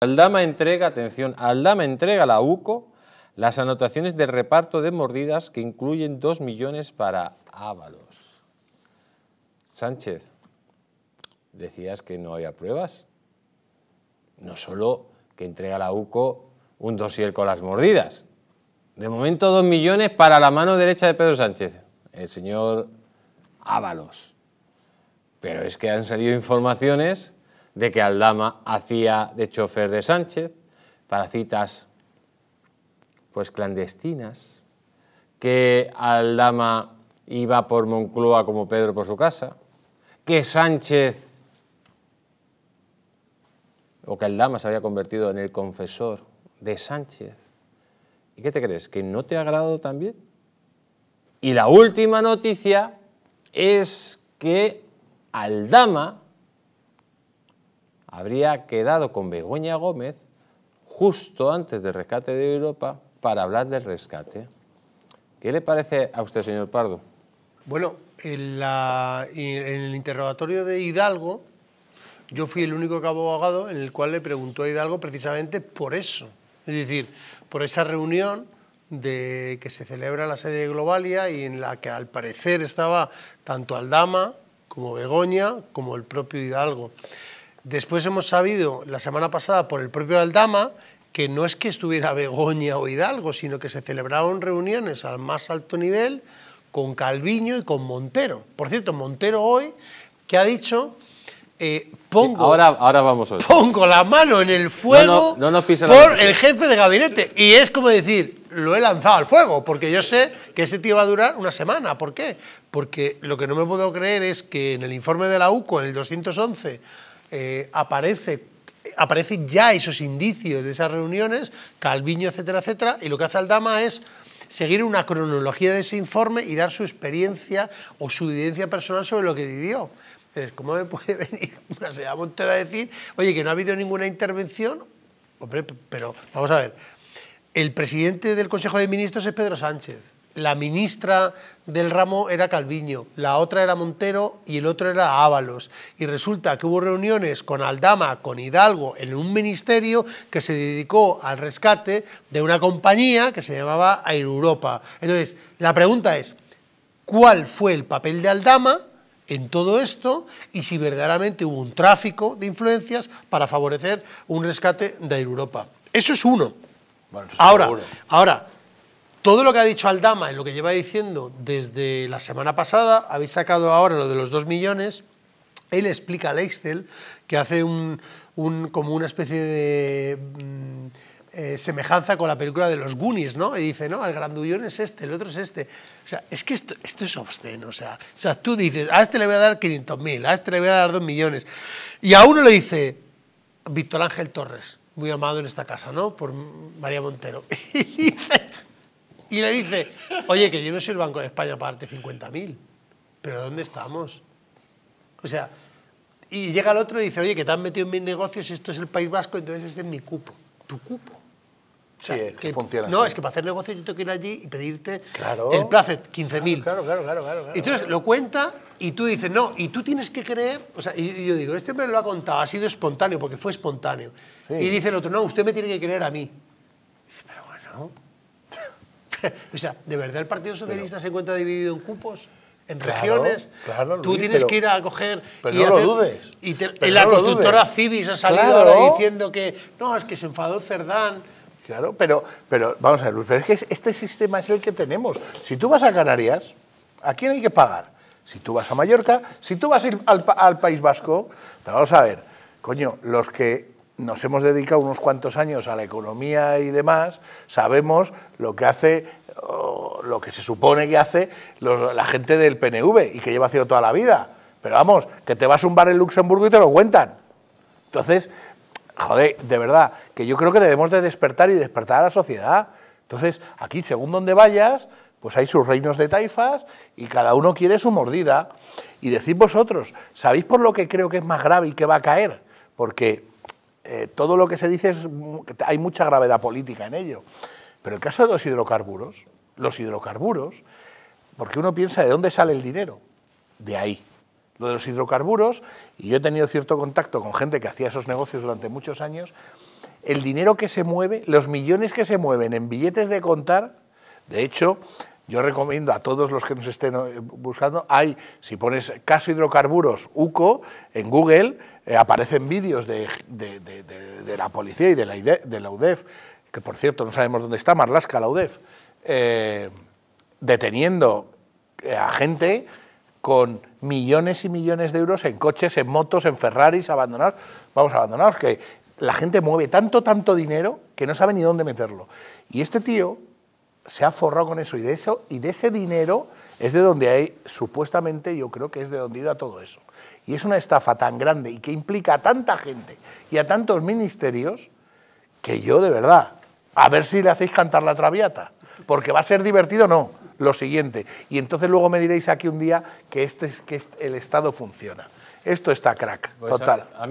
Aldama entrega, atención, Aldama entrega a la UCO las anotaciones de reparto de mordidas que incluyen 2 millones para Ábalos. Sánchez, decías que no había pruebas. No solo que entrega a la UCO un dossier con las mordidas. De momento 2 millones para la mano derecha de Pedro Sánchez, el señor Ábalos. Pero es que han salido informaciones de que Aldama hacía de chofer de Sánchez para citas pues clandestinas, que Aldama iba por Moncloa como Pedro por su casa, que Sánchez o que Aldama se había convertido en el confesor de Sánchez. ¿Y qué te crees? ¿Que no te ha agradado también? Y la última noticia es que Aldama habría quedado con Begoña Gómez justo antes del rescate de Europa para hablar del rescate. ¿Qué le parece a usted, señor Pardo? Bueno, en, el interrogatorio de Hidalgo, yo fui el único cabo abogado en el cual le preguntó a Hidalgo precisamente por eso. Es decir, por esa reunión de que se celebra en la sede de Globalia y en la que al parecer estaba tanto Aldama como Begoña como el propio Hidalgo. Después hemos sabido la semana pasada por el propio Aldama que no es que estuviera Begoña o Hidalgo, sino que se celebraron reuniones al más alto nivel con Calviño y con Montero. Por cierto, Montero hoy que ha dicho eh, pongo, ahora, ahora vamos pongo la mano en el fuego por el jefe de gabinete. Y es como decir, lo he lanzado al fuego, porque yo sé que ese tío va a durar una semana. ¿Por qué? Porque lo que no me puedo creer es que en el informe de la UCO, en el 211, eh, aparece aparecen ya esos indicios de esas reuniones, Calviño, etcétera, etcétera, y lo que hace Aldama es seguir una cronología de ese informe y dar su experiencia o su evidencia personal sobre lo que vivió. Entonces, ¿cómo me puede venir una señora Montero a decir, oye, que no ha habido ninguna intervención? Hombre, pero vamos a ver, el presidente del Consejo de Ministros es Pedro Sánchez la ministra del ramo era Calviño, la otra era Montero y el otro era Ábalos. Y resulta que hubo reuniones con Aldama, con Hidalgo, en un ministerio que se dedicó al rescate de una compañía que se llamaba Air Europa. Entonces, la pregunta es, ¿cuál fue el papel de Aldama? en todo esto y si verdaderamente hubo un tráfico de influencias para favorecer un rescate de Europa. Eso es uno. ahora, ahora, todo lo que ha dicho Aldama en lo que lleva diciendo desde la semana pasada, habéis sacado ahora lo de los 2 millones, él explica al Excel que hace un, como una especie de mm, eh, semejanza con la película de los Goonies, ¿no? Y dice, no, el grandullón es este, el otro es este. O sea, es que esto, es obsceno, o sea, o sea, tú dices, a este le voy a dar 500.000, a este le voy a dar dos millones. Y a uno le dice, Víctor Ángel Torres, muy amado en esta casa, ¿no? Por María Montero. y le dice, oye, que yo no soy el Banco de España para darte 50.000, pero ¿dónde estamos? O sea, y llega el otro y dice, oye, que te han metido en mis negocios, esto es el País Vasco, entonces este es mi cupo, tu cupo. sí, que, funciona. No, es que para hacer negocios yo tengo que ir allí y pedirte el placet, 15.000. Claro, claro, claro, claro, Entonces lo cuenta y tú dices, no, y tú tienes que creer, o sea, y yo digo, este me lo ha contado, ha sido espontáneo, porque fue espontáneo. Y dice el otro, no, usted me tiene que creer a mí. dice, pero bueno, o sea, ¿de verdad el Partido Socialista se encuentra dividido en cupos? En regiones, tú tienes que ir a coger. Pero y no lo dudes. Y, la constructora Civis ha salido ahora diciendo que no, es que se enfadó Cerdán. Claro, pero, pero vamos a ver, Luis, pero es que este sistema es el que tenemos. Si tú vas a Canarias, ¿a quién hay que pagar? Si tú vas a Mallorca, si tú vas a ir al, al País Vasco, vamos a ver, coño, los que nos hemos dedicado unos cuantos años a la economía y demás, sabemos lo que hace, lo que se supone que hace la gente del PNV y que lleva haciendo toda la vida. Pero vamos, que te vas a un bar en Luxemburgo y te lo cuentan. Entonces, joder, de verdad, que yo creo que debemos de despertar y despertar a la sociedad. Entonces, aquí, según donde vayas, pues hay sus reinos de taifas y cada uno quiere su mordida. Y decir vosotros, ¿sabéis por lo que creo que es más grave y que va a caer? Porque eh, todo lo que se dice es hay mucha gravedad política en ello. Pero el caso de los hidrocarburos, los hidrocarburos, porque uno piensa de dónde sale el dinero, de ahí. Lo de los hidrocarburos, y yo he tenido cierto contacto con gente que hacía esos negocios durante muchos años, el dinero que se mueve, los millones que se mueven en billetes de contar, de hecho, yo recomiendo a todos los que nos estén eh, buscando, hay, si pones caso hidrocarburos UCO en Google, eh, aparecen vídeos de, la policía y de la, e, de la UDEF, que por cierto no sabemos dónde está, Marlaska, la UDEF, eh, deteniendo a gente con millones y millones de euros en coches, en motos, en Ferraris, abandonados. Vamos, abandonados, que la gente mueve tanto, tanto dinero que no sabe ni dónde meterlo. Y este tío se ha forrado con eso y de eso y de ese dinero es de donde hay supuestamente yo creo que es de donde iba todo eso y es una estafa tan grande y que implica a tanta gente y a tantos ministerios que yo de verdad a ver si le hacéis cantar la Traviata porque va a ser divertido no lo siguiente y entonces luego me diréis aquí un día que este que este, el Estado funciona esto está crack pues total